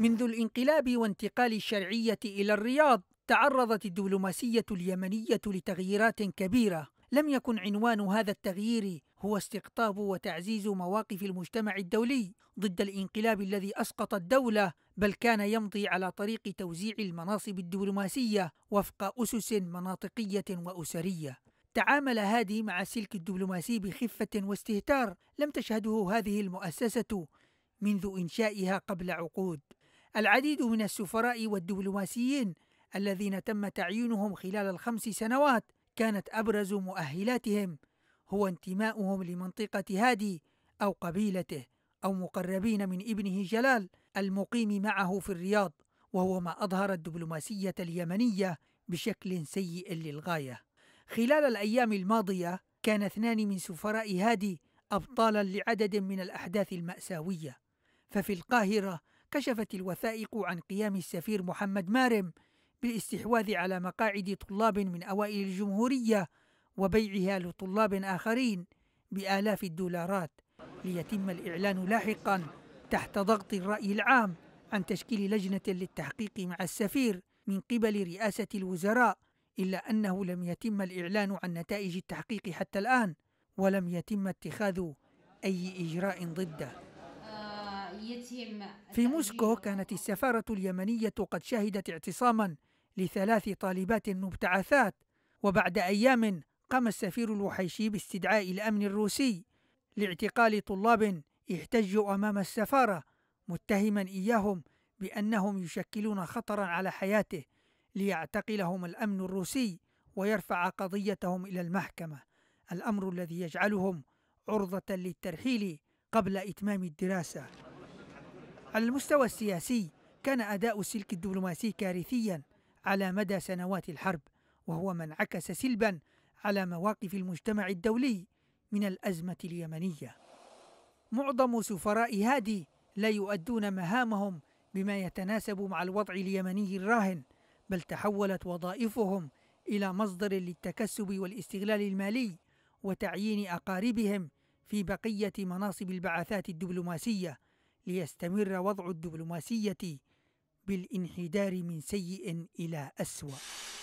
منذ الانقلاب وانتقال الشرعية إلى الرياض تعرضت الدبلوماسية اليمنية لتغييرات كبيرة لم يكن عنوان هذا التغيير هو استقطاب وتعزيز مواقف المجتمع الدولي ضد الانقلاب الذي اسقط الدوله بل كان يمضي على طريق توزيع المناصب الدبلوماسيه وفق اسس مناطقيه واسريه تعامل هادي مع سلك الدبلوماسي بخفه واستهتار لم تشهده هذه المؤسسه منذ انشائها قبل عقود العديد من السفراء والدبلوماسيين الذين تم تعيينهم خلال الخمس سنوات كانت أبرز مؤهلاتهم هو انتماؤهم لمنطقة هادي أو قبيلته أو مقربين من ابنه جلال المقيم معه في الرياض وهو ما أظهر الدبلوماسية اليمنية بشكل سيء للغاية خلال الأيام الماضية كان اثنان من سفراء هادي أبطالا لعدد من الأحداث المأساوية ففي القاهرة كشفت الوثائق عن قيام السفير محمد مارم بالاستحواذ على مقاعد طلاب من أوائل الجمهورية وبيعها لطلاب آخرين بآلاف الدولارات ليتم الإعلان لاحقا تحت ضغط الرأي العام عن تشكيل لجنة للتحقيق مع السفير من قبل رئاسة الوزراء إلا أنه لم يتم الإعلان عن نتائج التحقيق حتى الآن ولم يتم اتخاذ أي إجراء ضده في موسكو كانت السفارة اليمنية قد شهدت اعتصاما لثلاث طالبات مبتعثات وبعد أيام قام السفير الوحيشي باستدعاء الأمن الروسي لاعتقال طلاب احتجوا أمام السفارة متهما إياهم بأنهم يشكلون خطرا على حياته ليعتقلهم الأمن الروسي ويرفع قضيتهم إلى المحكمة الأمر الذي يجعلهم عرضة للترحيل قبل إتمام الدراسة على المستوى السياسي كان أداء السلك الدبلوماسي كارثيا على مدى سنوات الحرب وهو ما انعكس سلبا على مواقف المجتمع الدولي من الأزمة اليمنية معظم سفراء هادي لا يؤدون مهامهم بما يتناسب مع الوضع اليمني الراهن بل تحولت وظائفهم إلى مصدر للتكسب والاستغلال المالي وتعيين أقاربهم في بقية مناصب البعثات الدبلوماسية ليستمر وضع الدبلوماسية بالانحدار من سيء إلى أسوأ